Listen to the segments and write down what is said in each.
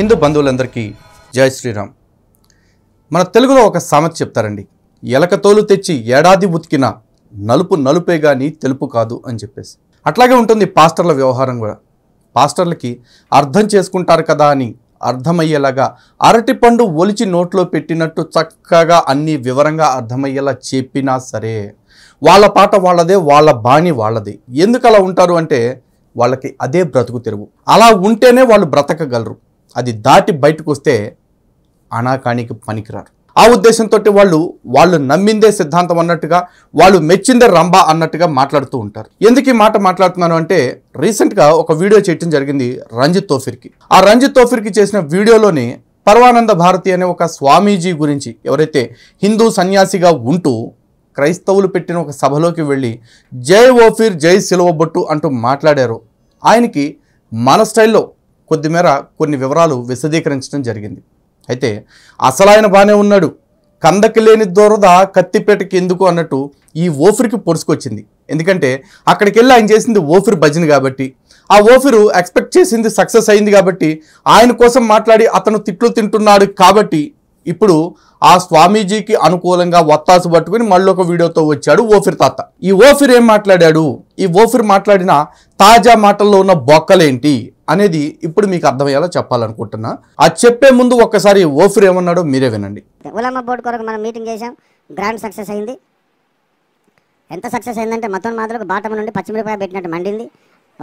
హిందూ బంధువులందరికీ జై శ్రీరామ్ మన తెలుగులో ఒక సామెత చెప్తారండి ఎలకతోలు తెచ్చి ఏడాది ఉతికిన నలుపు నలుపే కానీ తెలుపు కాదు అని చెప్పేసి అట్లాగే ఉంటుంది పాస్టర్ల వ్యవహారం కూడా పాస్టర్లకి అర్థం చేసుకుంటారు కదా అని అర్థమయ్యేలాగా అరటిపండు ఒలిచి నోట్లో పెట్టినట్టు చక్కగా అన్ని వివరంగా అర్థమయ్యేలా చెప్పినా సరే వాళ్ళ పాట వాళ్ళదే వాళ్ళ బాణి వాళ్ళది ఎందుకు అలా ఉంటారు అంటే వాళ్ళకి అదే బ్రతుకు తెరువు అలా ఉంటేనే వాళ్ళు బ్రతకగలరు అది దాటి బయటకు వస్తే అనాకానికి పనికిరారు ఆ ఉద్దేశంతో వాళ్ళు వాళ్ళు నమ్మిందే సిద్ధాంతం అన్నట్టుగా వాళ్ళు మెచ్చిందే రంభ అన్నట్టుగా మాట్లాడుతూ ఉంటారు ఎందుకు ఈ మాట మాట్లాడుతున్నాను అంటే రీసెంట్గా ఒక వీడియో చేయటం జరిగింది రంజిత్ తోఫిర్కి ఆ రంజిత్ తోఫిర్కి చేసిన వీడియోలోని పర్వానంద భారతి అనే ఒక స్వామీజీ గురించి ఎవరైతే హిందూ సన్యాసిగా ఉంటూ క్రైస్తవులు పెట్టిన ఒక సభలోకి వెళ్ళి జై ఓఫిర్ జై సిలవబొట్టు అంటూ మాట్లాడారు ఆయనకి మన స్టైల్లో కొద్దిమేర కొన్ని వివరాలు విశదీకరించడం జరిగింది అయితే అసలు ఆయన బాగానే ఉన్నాడు కందకి లేని దూరద కత్తిపేటకి ఎందుకు అన్నట్టు ఈ ఓఫిర్కి పొడుచుకొచ్చింది ఎందుకంటే అక్కడికి వెళ్ళి ఆయన చేసింది ఓఫిర్ భజన కాబట్టి ఆ ఓఫిరు ఎక్స్పెక్ట్ చేసింది సక్సెస్ అయింది కాబట్టి ఆయన కోసం మాట్లాడి అతను తిట్లు తింటున్నాడు కాబట్టి ఇప్పుడు ఆ స్వామీజీకి అనుకూలంగా వత్తాసు పట్టుకుని మళ్ళీ ఒక వీడియోతో వచ్చాడు ఓఫిర్ తాత ఈ ఓఫిర్ ఏం మాట్లాడాడు ఈ ఓఫిర్ మాట్లాడిన తాజా మాటల్లో ఉన్న బొక్కలేంటి అనేది ఇప్పుడు మీకు అర్థమయ్యేలా చెప్పాలనుకుంటున్నా అది చెప్పే ముందు ఒక్కసారి ఓఫిర్ ఏమన్నాడో మీరే వినండి మనం మీటింగ్ గ్రాండ్ సక్సెస్ అయింది ఎంత సక్సెస్ అయిందంటే మొత్తం మాత్రం బాటమ్ నుండి పచ్చిమిరపాయ పెట్టినట్టు మండింది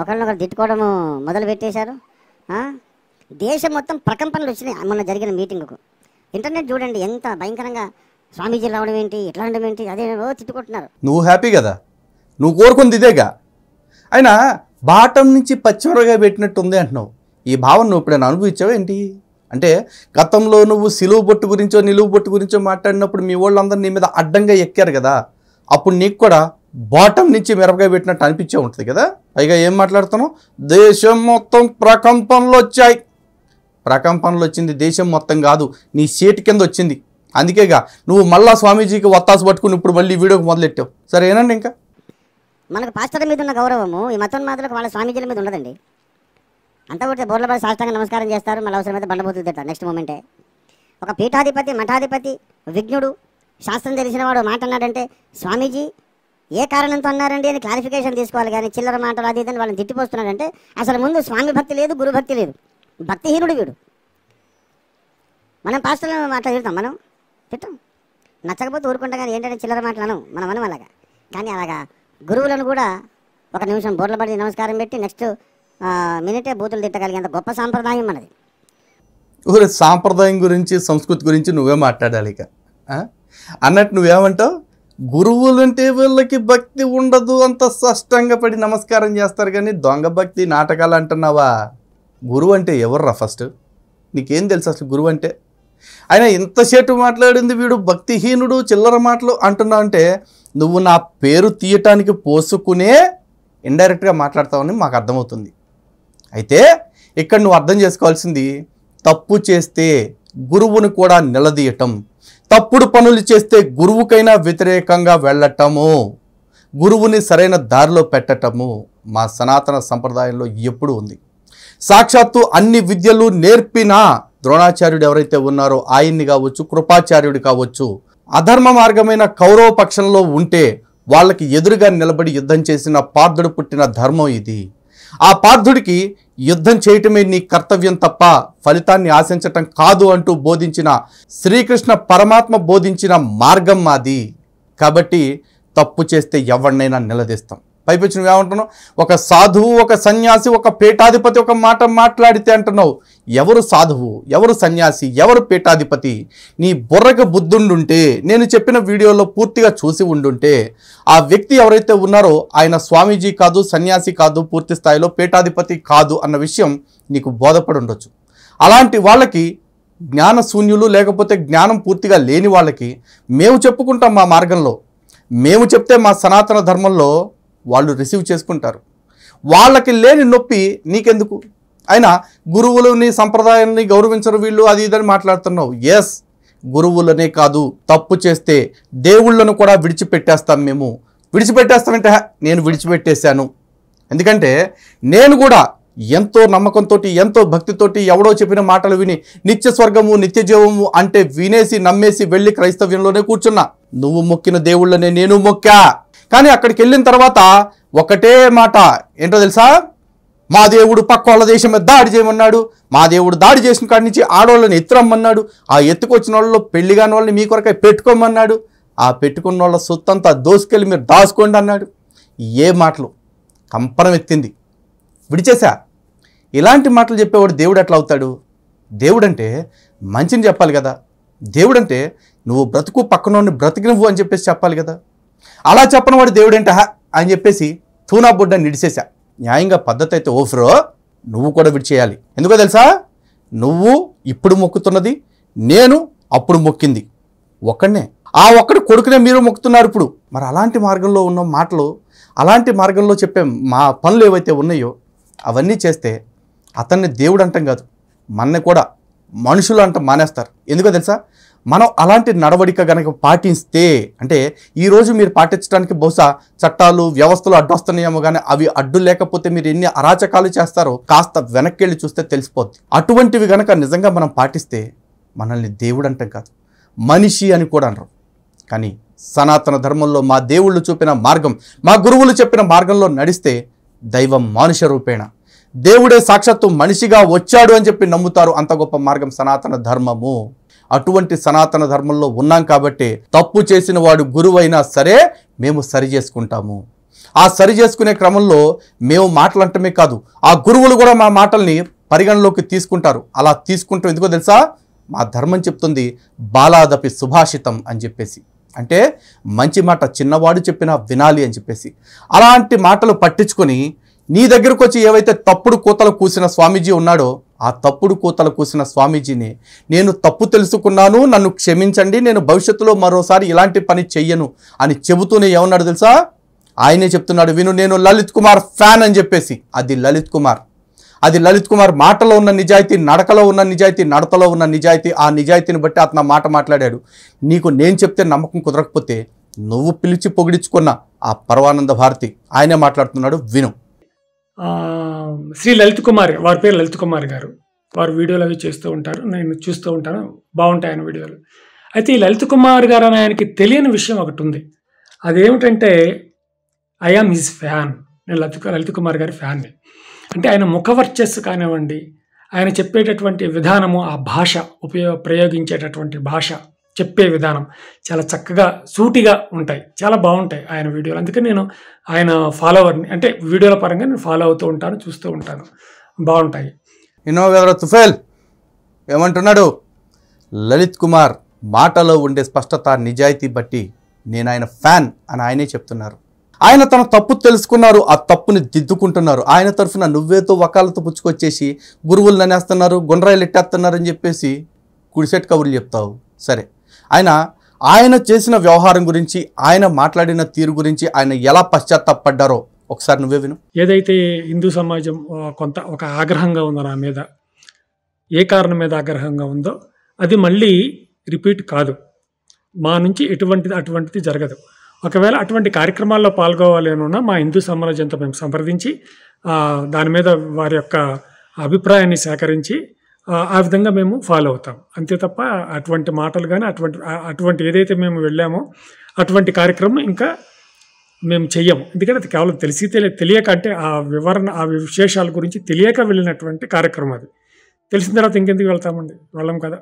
ఒకరినొకరు తిట్టుకోవడము మొదలు పెట్టేశారు దేశం మొత్తం ప్రకంపనలు వచ్చినాయి మొన్న జరిగిన మీటింగ్కు ఇంటర్నెట్ చూడండి ఎంత భయంకరంగా స్వామీజీ రావడం ఏంటి ఎట్లా ఏంటి అదే తిట్టుకుంటున్నారు నువ్వు హ్యాపీ కదా నువ్వు కోరుకుంది ఇదేగా అయినా బాటం నుంచి పచ్చిమరగా పెట్టినట్టు ఉంది అంటున్నావు ఈ భావన నువ్వు ఇప్పుడు అనుభవించావు ఏంటి అంటే గతంలో నువ్వు సిలువు బొట్టు గురించో నిలువు బొట్టు గురించో మాట్లాడినప్పుడు మీ వాళ్ళందరూ నీ మీద అడ్డంగా ఎక్కారు కదా అప్పుడు నీకు కూడా బాటం నుంచి మిరపగా పెట్టినట్టు అనిపించే ఉంటుంది కదా పైగా ఏం మాట్లాడుతున్నావు దేశం మొత్తం ప్రకంపంలో వచ్చాయి ప్రకంపనలు వచ్చింది దేశం మొత్తం కాదు నీ సీటు కింద వచ్చింది అందుకేగా నువ్వు మళ్ళా స్వామీజీకి వత్తాసు పట్టుకుని ఇప్పుడు మళ్ళీ వీడియోకి మొదలెట్టావు సరేనండి ఇంకా మనకు పాస్టర్ మీద ఉన్న గౌరవము ఈ మతం మాత్రం వాళ్ళ స్వామీజీల మీద ఉండదండి అంతా కూడా బాగా సాష్టాంగ నమస్కారం చేస్తారు మళ్ళీ అవసరం అయితే తింటారు నెక్స్ట్ మూమెంటే ఒక పీఠాధిపతి మఠాధిపతి విఘ్నుడు శాస్త్రం తెలిసిన వాడు మాట అన్నాడంటే స్వామీజీ ఏ కారణంతో అన్నారండి అని క్లారిఫికేషన్ తీసుకోవాలి కానీ చిల్లర మాటలు అది ఇదని వాళ్ళని తిట్టిపోస్తున్నాడంటే అసలు ముందు స్వామి భక్తి లేదు గురుభక్తి లేదు భక్తిహీనుడు వీడు మనం పాస్టర్లను అట్లా తిడతాం మనం తిట్టాం నచ్చకపోతే ఊరుకుంటా కానీ ఏంటంటే చిల్లర మాటలను మనం మనం అలాగా కానీ అలాగా గురువులను కూడా ఒక నిమిషం బోర్ల పడి నమస్కారం పెట్టి నెక్స్ట్ మినిటే బూతులు తిట్టగలిగేంత గొప్ప సాంప్రదాయం మనది ఊరు సాంప్రదాయం గురించి సంస్కృతి గురించి నువ్వే మాట్లాడాలి ఇక అన్నట్టు నువ్వేమంటావు గురువులుంటే వీళ్ళకి భక్తి ఉండదు అంత స్పష్టంగా పడి నమస్కారం చేస్తారు కానీ దొంగ భక్తి నాటకాలు అంటున్నావా గురువు అంటే ఎవర్రా ఫస్ట్ నీకేం తెలుసు అసలు గురువు అంటే ఆయన ఎంతసేపు మాట్లాడింది వీడు భక్తిహీనుడు చిల్లర మాటలు అంటున్నావు అంటే నువ్వు నా పేరు తీయటానికి పోసుకునే ఇండైరెక్ట్గా మాట్లాడతావని మాకు అర్థమవుతుంది అయితే ఇక్కడ నువ్వు అర్థం చేసుకోవాల్సింది తప్పు చేస్తే గురువును కూడా నిలదీయటం తప్పుడు పనులు చేస్తే గురువుకైనా వ్యతిరేకంగా వెళ్ళటము గురువుని సరైన దారిలో పెట్టటము మా సనాతన సంప్రదాయంలో ఎప్పుడూ ఉంది సాక్షాత్తు అన్ని విద్యలు నేర్పిన ద్రోణాచార్యుడు ఎవరైతే ఉన్నారో ఆయన్ని కావచ్చు కృపాచార్యుడు కావచ్చు అధర్మ మార్గమైన కౌరవ పక్షంలో ఉంటే వాళ్ళకి ఎదురుగా నిలబడి యుద్ధం చేసిన పార్థుడు పుట్టిన ధర్మం ఇది ఆ పార్థుడికి యుద్ధం చేయటమే నీ కర్తవ్యం తప్ప ఫలితాన్ని ఆశించటం కాదు అంటూ బోధించిన శ్రీకృష్ణ పరమాత్మ బోధించిన మార్గం మాది కాబట్టి తప్పు చేస్తే ఎవరినైనా నిలదీస్తాం నువ్వు ఏమంటున్నావు ఒక సాధువు ఒక సన్యాసి ఒక పీఠాధిపతి ఒక మాట మాట్లాడితే అంటున్నావు ఎవరు సాధువు ఎవరు సన్యాసి ఎవరు పీఠాధిపతి నీ బుర్రకు బుద్ధుండుంటే నేను చెప్పిన వీడియోలో పూర్తిగా చూసి ఉండుంటే ఆ వ్యక్తి ఎవరైతే ఉన్నారో ఆయన స్వామీజీ కాదు సన్యాసి కాదు పూర్తి స్థాయిలో పీఠాధిపతి కాదు అన్న విషయం నీకు బోధపడి ఉండొచ్చు అలాంటి వాళ్ళకి జ్ఞాన శూన్యులు లేకపోతే జ్ఞానం పూర్తిగా లేని వాళ్ళకి మేము చెప్పుకుంటాం మా మార్గంలో మేము చెప్తే మా సనాతన ధర్మంలో వాళ్ళు రిసీవ్ చేసుకుంటారు వాళ్ళకి లేని నొప్పి నీకెందుకు అయినా గురువులని సంప్రదాయాన్ని గౌరవించరు వీళ్ళు అది ఇదని మాట్లాడుతున్నావు ఎస్ గురువులనే కాదు తప్పు చేస్తే దేవుళ్ళను కూడా విడిచిపెట్టేస్తాం మేము విడిచిపెట్టేస్తామంటే నేను విడిచిపెట్టేశాను ఎందుకంటే నేను కూడా ఎంతో నమ్మకంతో ఎంతో భక్తితోటి ఎవడో చెప్పిన మాటలు విని నిత్య స్వర్గము నిత్య జీవము అంటే వినేసి నమ్మేసి వెళ్ళి క్రైస్తవ్యంలోనే కూర్చున్నా నువ్వు మొక్కిన దేవుళ్ళనే నేను మొక్కా కానీ అక్కడికి వెళ్ళిన తర్వాత ఒకటే మాట ఏంటో తెలుసా మా దేవుడు పక్క వాళ్ళ దేశం మీద దాడి చేయమన్నాడు మా దేవుడు దాడి చేసిన కాడి నుంచి ఆడవాళ్ళని ఎత్తురమ్మన్నాడు ఆ ఎత్తుకొచ్చిన వాళ్ళు పెళ్లి కాని వాళ్ళని మీ కొరకై పెట్టుకోమన్నాడు ఆ పెట్టుకున్న వాళ్ళ సొత్తంతా దోసుకెళ్ళి మీరు దాచుకోండి అన్నాడు ఏ మాటలు కంపరం ఎత్తింది విడిచేశా ఇలాంటి మాటలు చెప్పేవాడు దేవుడు ఎట్లా అవుతాడు దేవుడంటే మంచిని చెప్పాలి కదా దేవుడంటే నువ్వు బ్రతుకు పక్కనోడిని బ్రతికినవ్వు అని చెప్పేసి చెప్పాలి కదా అలా చెప్పని వాడు దేవుడేంట అని చెప్పేసి తూనా బుడ్డ నిడిసేసా న్యాయంగా పద్ధతి అయితే ఓఫ్రో నువ్వు కూడా విడిచేయాలి ఎందుకో తెలుసా నువ్వు ఇప్పుడు మొక్కుతున్నది నేను అప్పుడు మొక్కింది ఒక్కడనే ఆ ఒక్కడు కొడుకునే మీరు మొక్కుతున్నారు ఇప్పుడు మరి అలాంటి మార్గంలో ఉన్న మాటలు అలాంటి మార్గంలో చెప్పే మా పనులు ఏవైతే ఉన్నాయో అవన్నీ చేస్తే అతన్ని దేవుడు అంటాం కాదు మన్ని కూడా మనుషులు అంట మానేస్తారు ఎందుకో తెలుసా మనం అలాంటి నడవడిక కనుక పాటిస్తే అంటే ఈరోజు మీరు పాటించడానికి బహుశా చట్టాలు వ్యవస్థలు అడ్డొస్తున్నాయేమో కానీ అవి అడ్డు లేకపోతే మీరు ఎన్ని అరాచకాలు చేస్తారో కాస్త వెనక్కి వెళ్ళి చూస్తే తెలిసిపోద్ది అటువంటివి కనుక నిజంగా మనం పాటిస్తే మనల్ని దేవుడు అంటాం కాదు మనిషి అని కూడా అనరు కానీ సనాతన ధర్మంలో మా దేవుళ్ళు చూపిన మార్గం మా గురువులు చెప్పిన మార్గంలో నడిస్తే దైవం మానుష రూపేణ దేవుడే సాక్షాత్తు మనిషిగా వచ్చాడు అని చెప్పి నమ్ముతారు అంత గొప్ప మార్గం సనాతన ధర్మము అటువంటి సనాతన ధర్మంలో ఉన్నాం కాబట్టి తప్పు చేసిన వాడు గురువైనా సరే మేము సరి చేసుకుంటాము ఆ సరి చేసుకునే క్రమంలో మేము మాటలంటమే కాదు ఆ గురువులు కూడా మా మాటల్ని పరిగణలోకి తీసుకుంటారు అలా తీసుకుంటాం ఎందుకో తెలుసా మా ధర్మం చెప్తుంది బాలాదపి సుభాషితం అని చెప్పేసి అంటే మంచి మాట చిన్నవాడు చెప్పినా వినాలి అని చెప్పేసి అలాంటి మాటలు పట్టించుకొని నీ దగ్గరకు వచ్చి ఏవైతే తప్పుడు కూతలు కూసిన స్వామీజీ ఉన్నాడో ఆ తప్పుడు కూతలు కూసిన స్వామీజీని నేను తప్పు తెలుసుకున్నాను నన్ను క్షమించండి నేను భవిష్యత్తులో మరోసారి ఇలాంటి పని చెయ్యను అని చెబుతూనే ఏమన్నాడు తెలుసా ఆయనే చెప్తున్నాడు విను నేను లలిత్ కుమార్ ఫ్యాన్ అని చెప్పేసి అది లలిత్ కుమార్ అది లలిత్ కుమార్ మాటలో ఉన్న నిజాయితీ నడకలో ఉన్న నిజాయితీ నడతలో ఉన్న నిజాయితీ ఆ నిజాయితీని బట్టి అతను మాట మాట్లాడాడు నీకు నేను చెప్తే నమ్మకం కుదరకపోతే నువ్వు పిలిచి పొగిడించుకున్న ఆ పరమానంద భారతి ఆయనే మాట్లాడుతున్నాడు విను శ్రీ లలిత్ కుమార్ వారి పేరు లలిత్ కుమార్ గారు వారు వీడియోలు అవి చేస్తూ ఉంటారు నేను చూస్తూ ఉంటాను బాగుంటాయి ఆయన వీడియోలు అయితే ఈ లలిత్ కుమార్ గారు అని ఆయనకి తెలియని విషయం ఒకటి ఉంది అదేమిటంటే ఐఆమ్ హిజ్ ఫ్యాన్ నేను లలిత్ లలిత్ కుమార్ గారి ఫ్యాన్ని అంటే ఆయన ముఖవర్చస్ కానివ్వండి ఆయన చెప్పేటటువంటి విధానము ఆ భాష ఉపయోగ ప్రయోగించేటటువంటి భాష చెప్పే విధానం చాలా చక్కగా సూటిగా ఉంటాయి చాలా బాగుంటాయి ఆయన వీడియోలు అందుకే నేను ఆయన ఫాలోవర్ని అంటే వీడియోల పరంగా నేను ఫాలో అవుతూ ఉంటాను చూస్తూ ఉంటాను బాగుంటాయి ఇన్నోవేదర తుఫేల్ ఏమంటున్నాడు లలిత్ కుమార్ మాటలో ఉండే స్పష్టత నిజాయితీ బట్టి నేను ఆయన ఫ్యాన్ అని ఆయనే చెప్తున్నారు ఆయన తన తప్పు తెలుసుకున్నారు ఆ తప్పుని దిద్దుకుంటున్నారు ఆయన తరఫున నువ్వేతో వకాలతో పుచ్చుకొచ్చేసి గురువులు ననేస్తున్నారు గుండ్రాయిలు ఎట్టేస్తున్నారు అని చెప్పేసి కుడిసెట్ కబుర్లు చెప్తావు సరే ఆయన ఆయన చేసిన వ్యవహారం గురించి ఆయన మాట్లాడిన తీరు గురించి ఆయన ఎలా పశ్చాత్తాపడ్డారో ఒకసారి నువ్వే విను ఏదైతే హిందూ సమాజం కొంత ఒక ఆగ్రహంగా ఉందో నా మీద ఏ కారణం మీద ఆగ్రహంగా ఉందో అది మళ్ళీ రిపీట్ కాదు మా నుంచి ఎటువంటిది అటువంటిది జరగదు ఒకవేళ అటువంటి కార్యక్రమాల్లో పాల్గొవాలేనున్నా మా హిందూ సమాజంతో మేము సంప్రదించి దాని మీద వారి యొక్క అభిప్రాయాన్ని సేకరించి ఆ విధంగా మేము ఫాలో అవుతాం అంతే తప్ప అటువంటి మాటలు కానీ అటువంటి అటువంటి ఏదైతే మేము వెళ్ళామో అటువంటి కార్యక్రమం ఇంకా మేము చెయ్యము ఎందుకంటే అది కేవలం తెలిసి తెలియ తెలియక అంటే ఆ వివరణ ఆ విశేషాల గురించి తెలియక వెళ్ళినటువంటి కార్యక్రమం అది తెలిసిన తర్వాత ఇంకెందుకు వెళ్తామండి వెళ్ళాం కదా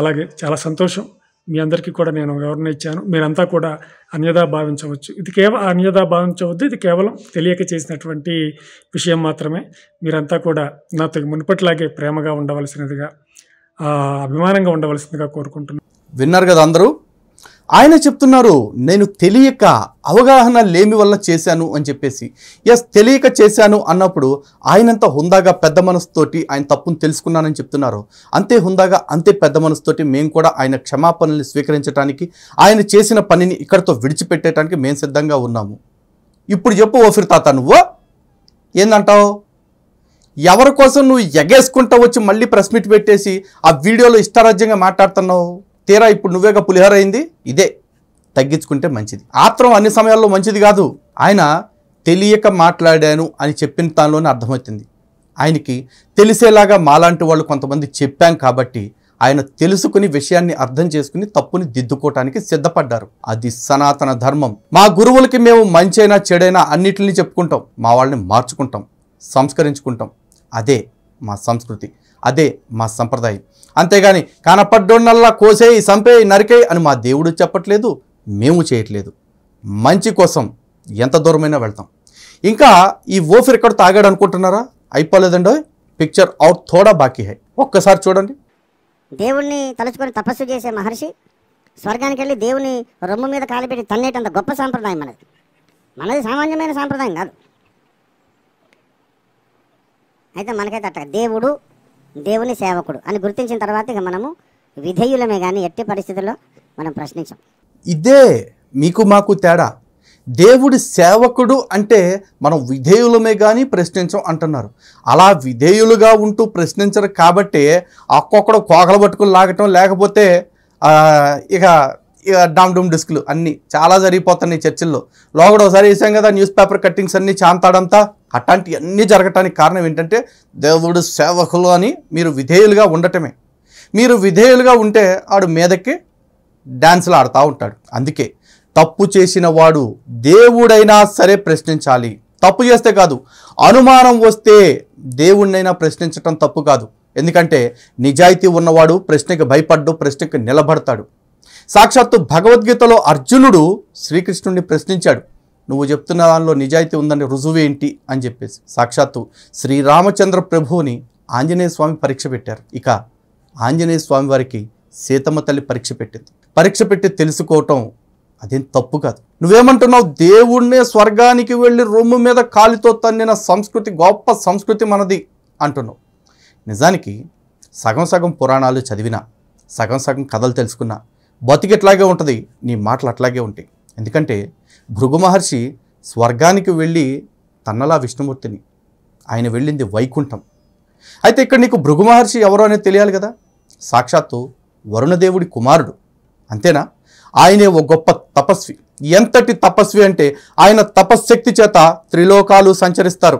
అలాగే చాలా సంతోషం మీ అందరికీ కూడా నేను వివరణ ఇచ్చాను మీరంతా కూడా అన్యదా భావించవచ్చు ఇది కేవలం అన్యదా భావించవద్దు ఇది కేవలం తెలియక చేసినటువంటి విషయం మాత్రమే మీరంతా కూడా నాతో మునుపటిలాగే ప్రేమగా ఉండవలసినదిగా అభిమానంగా ఉండవలసిందిగా కోరుకుంటున్నాను విన్నారు కదా అందరూ ఆయన చెప్తున్నారు నేను తెలియక అవగాహన లేమి వల్ల చేశాను అని చెప్పేసి ఎస్ తెలియక చేశాను అన్నప్పుడు ఆయనంత హుందాగా పెద్ద మనసుతోటి ఆయన తప్పును తెలుసుకున్నానని చెప్తున్నారు అంతే హుందాగా అంతే పెద్ద మనసుతోటి మేము కూడా ఆయన క్షమాపణల్ని స్వీకరించడానికి ఆయన చేసిన పనిని ఇక్కడితో విడిచిపెట్టేటానికి మేము సిద్ధంగా ఉన్నాము ఇప్పుడు చెప్పు ఓఫిర్ తాత నువ్వు ఏందంటావు ఎవరి కోసం నువ్వు ఎగేసుకుంటా వచ్చి మళ్ళీ ప్రెస్మిట్ పెట్టేసి ఆ వీడియోలో ఇష్టారాజ్యంగా మాట్లాడుతున్నావు తీరా ఇప్పుడు నువ్వేగా పులిహోర అయింది ఇదే తగ్గించుకుంటే మంచిది ఆత్రం అన్ని సమయాల్లో మంచిది కాదు ఆయన తెలియక మాట్లాడాను అని చెప్పిన తానులోనే అర్థమవుతుంది ఆయనకి తెలిసేలాగా మాలాంటి వాళ్ళు కొంతమంది చెప్పాం కాబట్టి ఆయన తెలుసుకుని విషయాన్ని అర్థం చేసుకుని తప్పుని దిద్దుకోవటానికి సిద్ధపడ్డారు అది సనాతన ధర్మం మా గురువులకి మేము మంచైనా చెడైనా అన్నిటిని చెప్పుకుంటాం మా వాళ్ళని మార్చుకుంటాం సంస్కరించుకుంటాం అదే మా సంస్కృతి అదే మా సంప్రదాయం అంతేగాని కనపడ్డోళ్ళల్లా కోసేయి సంపేయి నరికేయి అని మా దేవుడు చెప్పట్లేదు మేము చేయట్లేదు మంచి కోసం ఎంత దూరమైనా వెళ్తాం ఇంకా ఈ ఓఫిర్ ఎక్కడ తాగాడు అనుకుంటున్నారా అయిపోలేదండో పిక్చర్ అవుట్ థోడా బాకీ హై ఒక్కసారి చూడండి దేవుణ్ణి తలుచుకొని తపస్సు చేసే మహర్షి స్వర్గానికి వెళ్ళి దేవుని రొమ్ము మీద కాలిపెట్టి తన్నేటంత గొప్ప సాంప్రదాయం మనది మనది సామాన్యమైన సాంప్రదాయం కాదు అయితే మనకైతే అట్ట దేవుడు దేవుని సేవకుడు అని గుర్తించిన తర్వాత ఇక మనము విధేయులమే కానీ ఎట్టి పరిస్థితుల్లో మనం ప్రశ్నించాం ఇదే మీకు మాకు తేడా దేవుడి సేవకుడు అంటే మనం విధేయులమే కానీ ప్రశ్నించం అంటున్నారు అలా విధేయులుగా ఉంటూ ప్రశ్నించరు కాబట్టి ఒక్కొక్కడు కోకలు పట్టుకుని లాగటం లేకపోతే ఇక డామ్ డూమ్ డిస్కులు అన్నీ చాలా జరిగిపోతున్నాయి చర్చిల్లో లోగడ ఒకసారి వేసాం కదా న్యూస్ పేపర్ కట్టింగ్స్ అన్నీ చాంతాడంతా అట్లాంటి అన్నీ జరగటానికి కారణం ఏంటంటే దేవుడు సేవకులు అని మీరు విధేయులుగా ఉండటమే మీరు విధేయులుగా ఉంటే ఆడు మీదకి డ్యాన్సులు ఆడుతూ ఉంటాడు అందుకే తప్పు చేసిన వాడు దేవుడైనా సరే ప్రశ్నించాలి తప్పు చేస్తే కాదు అనుమానం వస్తే దేవుణ్ణైనా ప్రశ్నించటం తప్పు కాదు ఎందుకంటే నిజాయితీ ఉన్నవాడు ప్రశ్నకి భయపడ్డు ప్రశ్నకి నిలబడతాడు సాక్షాత్తు భగవద్గీతలో అర్జునుడు శ్రీకృష్ణుడిని ప్రశ్నించాడు నువ్వు చెప్తున్న దానిలో నిజాయితీ ఉందని రుజువు ఏంటి అని చెప్పేసి సాక్షాత్తు శ్రీరామచంద్ర ప్రభువుని ఆంజనేయ స్వామి పరీక్ష పెట్టారు ఇక ఆంజనేయ స్వామి వారికి సీతమ్మ తల్లి పరీక్ష పెట్టింది పరీక్ష పెట్టి తెలుసుకోవటం అదేం తప్పు కాదు నువ్వేమంటున్నావు దేవుణ్ణే స్వర్గానికి వెళ్ళి రొమ్ము మీద కాలితో తన్నిన సంస్కృతి గొప్ప సంస్కృతి మనది అంటున్నావు నిజానికి సగం సగం పురాణాలు చదివినా సగం సగం కథలు తెలుసుకున్నా బతికి ఎట్లాగే ఉంటుంది నీ మాటలు అట్లాగే ఉంటాయి ఎందుకంటే భృగు మహర్షి స్వర్గానికి వెళ్ళి తన్నలా విష్ణుమూర్తిని ఆయన వెళ్ళింది వైకుంఠం అయితే ఇక్కడ నీకు భృగు మహర్షి ఎవరో అనేది తెలియాలి కదా సాక్షాత్తు వరుణదేవుడి కుమారుడు అంతేనా ఆయనే ఓ గొప్ప తపస్వి ఎంతటి తపస్వి అంటే ఆయన తపశ్శక్తి చేత త్రిలోకాలు సంచరిస్తారు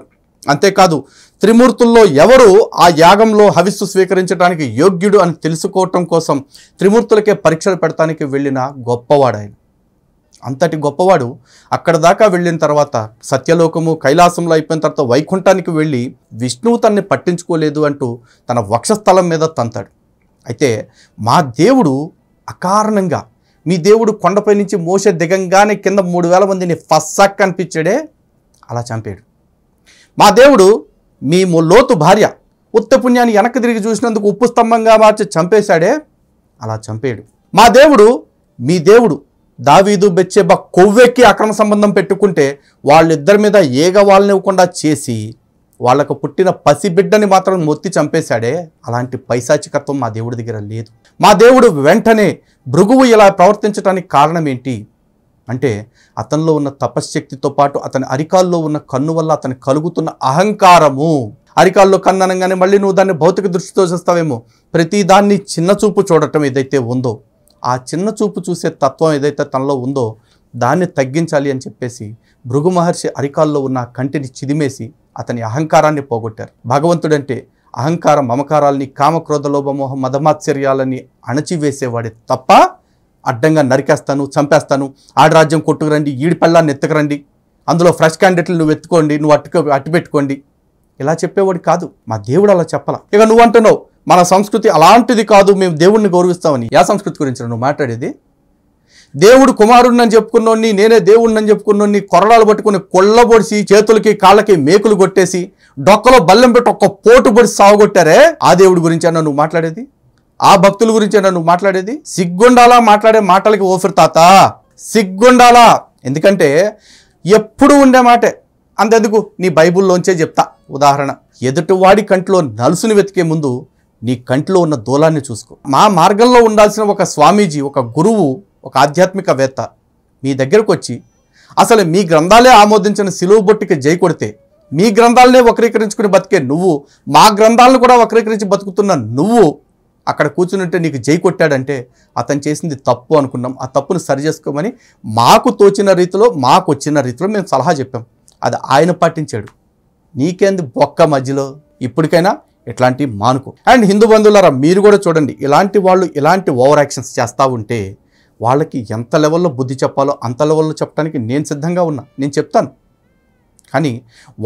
అంతేకాదు త్రిమూర్తుల్లో ఎవరు ఆ యాగంలో హవిస్సు స్వీకరించడానికి యోగ్యుడు అని తెలుసుకోవటం కోసం త్రిమూర్తులకే పరీక్షలు పెడతానికి వెళ్ళిన గొప్పవాడాయన అంతటి గొప్పవాడు అక్కడ దాకా వెళ్ళిన తర్వాత సత్యలోకము కైలాసంలో అయిపోయిన తర్వాత వైకుంఠానికి వెళ్ళి విష్ణువు తనని పట్టించుకోలేదు అంటూ తన వక్షస్థలం మీద తంతాడు అయితే మా దేవుడు అకారణంగా మీ దేవుడు కొండపై నుంచి మోస దిగంగానే కింద మూడు వేల మందిని ఫస్సాక్ కనిపించాడే అలా చంపాడు మా దేవుడు మీ లోతు భార్య ఉత్తపుణ్యాన్ని వెనక్కి తిరిగి చూసినందుకు ఉప్పు స్తంభంగా మార్చి చంపేశాడే అలా చంపాడు మా దేవుడు మీ దేవుడు దావీదు బెచ్చేబ కొవ్వెక్కి అక్రమ సంబంధం పెట్టుకుంటే వాళ్ళిద్దరి మీద ఏగ వాళ్ళనివ్వకుండా చేసి వాళ్ళకు పుట్టిన పసిబిడ్డని మాత్రం మొత్తి చంపేశాడే అలాంటి పైశాచికత్వం మా దేవుడి దగ్గర లేదు మా దేవుడు వెంటనే భృగువు ఇలా ప్రవర్తించడానికి కారణం ఏంటి అంటే అతనిలో ఉన్న తపశ్శక్తితో పాటు అతని అరికాల్లో ఉన్న కన్ను వల్ల అతను కలుగుతున్న అహంకారము అరికాల్లో కన్ననంగానే మళ్ళీ నువ్వు దాన్ని భౌతిక దృష్టితో చూస్తావేమో ప్రతి దాన్ని చిన్న చూపు చూడటం ఏదైతే ఉందో ఆ చిన్న చూపు చూసే తత్వం ఏదైతే తనలో ఉందో దాన్ని తగ్గించాలి అని చెప్పేసి భృగు మహర్షి అరికాల్లో ఉన్న కంటిని చిదిమేసి అతని అహంకారాన్ని పోగొట్టారు భగవంతుడంటే అహంకార మమకారాల్ని కామక్రోధలోభమోహ మదమాత్సర్యాలని అణచివేసేవాడే తప్ప అడ్డంగా నరికేస్తాను చంపేస్తాను ఆడరాజ్యం కొట్టుకురండి ఈడి పళ్ళాన్ని ఎత్తుకురండి అందులో ఫ్రెష్ క్యాండిడేట్లు నువ్వు ఎత్తుకోండి నువ్వు అట్టుకో అట్టు పెట్టుకోండి ఇలా చెప్పేవాడు కాదు మా దేవుడు అలా చెప్పాల ఇక నువ్వు అంటున్నావు మన సంస్కృతి అలాంటిది కాదు మేము దేవుడిని గౌరవిస్తామని యా సంస్కృతి గురించి నువ్వు మాట్లాడేది దేవుడు కుమారుడిని చెప్పుకున్నోని నేనే దేవుడిని చెప్పుకున్నోని కొరడాలు పట్టుకుని కొల్లబొడిసి చేతులకి కాళ్ళకి మేకులు కొట్టేసి డొక్కలో బల్లెం పెట్టి ఒక్క పోటు పొడిసి సాగొట్టారే ఆ దేవుడి గురించి అన్న నువ్వు మాట్లాడేది ఆ భక్తుల గురించి అన్న నువ్వు మాట్లాడేది సిగ్గుండాలా మాట్లాడే మాటలకి ఓఫర్ తాత సిగ్గుండాలా ఎందుకంటే ఎప్పుడు ఉండే మాటే అంతెందుకు నీ బైబుల్లోంచే చెప్తా ఉదాహరణ ఎదుటివాడి కంట్లో నలుసుని వెతికే ముందు నీ కంటిలో ఉన్న దూలాన్ని చూసుకో మా మార్గంలో ఉండాల్సిన ఒక స్వామీజీ ఒక గురువు ఒక ఆధ్యాత్మికవేత్త మీ దగ్గరకు వచ్చి అసలు మీ గ్రంథాలే ఆమోదించిన సిలువు బొట్టుకి జై కొడితే మీ గ్రంథాలనే వక్రీకరించుకుని బతికే నువ్వు మా గ్రంథాలను కూడా వక్రీకరించి బతుకుతున్న నువ్వు అక్కడ ఉంటే నీకు జై కొట్టాడంటే అతను చేసింది తప్పు అనుకున్నాం ఆ తప్పును సరి చేసుకోమని మాకు తోచిన రీతిలో మాకు వచ్చిన రీతిలో మేము సలహా చెప్పాం అది ఆయన పాటించాడు నీకేంది బొక్క మధ్యలో ఇప్పటికైనా ఇట్లాంటి మానుకు అండ్ హిందూ బంధువులారా మీరు కూడా చూడండి ఇలాంటి వాళ్ళు ఇలాంటి ఓవర్ యాక్షన్స్ చేస్తూ ఉంటే వాళ్ళకి ఎంత లెవెల్లో బుద్ధి చెప్పాలో అంత లెవెల్లో చెప్పడానికి నేను సిద్ధంగా ఉన్నా నేను చెప్తాను కానీ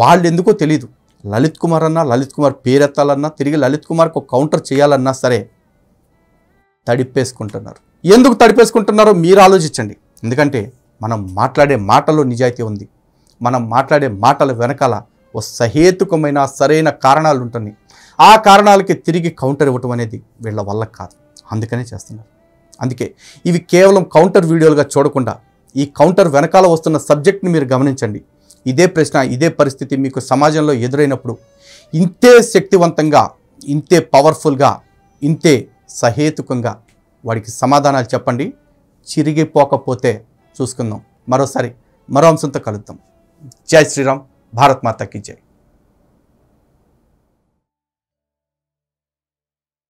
వాళ్ళు ఎందుకో తెలియదు లలిత్ కుమార్ అన్నా లలిత్ కుమార్ పేరెత్తాలన్నా తిరిగి లలిత్ కుమార్కు కౌంటర్ చేయాలన్నా సరే తడిపేసుకుంటున్నారు ఎందుకు తడిపేసుకుంటున్నారో మీరు ఆలోచించండి ఎందుకంటే మనం మాట్లాడే మాటలో నిజాయితీ ఉంది మనం మాట్లాడే మాటల వెనకాల ఓ సహేతుకమైన సరైన కారణాలు ఉంటున్నాయి ఆ కారణాలకి తిరిగి కౌంటర్ ఇవ్వటం అనేది వీళ్ళ వల్ల కాదు అందుకనే చేస్తున్నారు అందుకే ఇవి కేవలం కౌంటర్ వీడియోలుగా చూడకుండా ఈ కౌంటర్ వెనకాల వస్తున్న సబ్జెక్ట్ని మీరు గమనించండి ఇదే ప్రశ్న ఇదే పరిస్థితి మీకు సమాజంలో ఎదురైనప్పుడు ఇంతే శక్తివంతంగా ఇంతే పవర్ఫుల్గా ఇంతే సహేతుకంగా వాడికి సమాధానాలు చెప్పండి చిరిగిపోకపోతే చూసుకుందాం మరోసారి మరో అంశంతో కలుద్దాం జై శ్రీరామ్ భారత్ మాతకి జై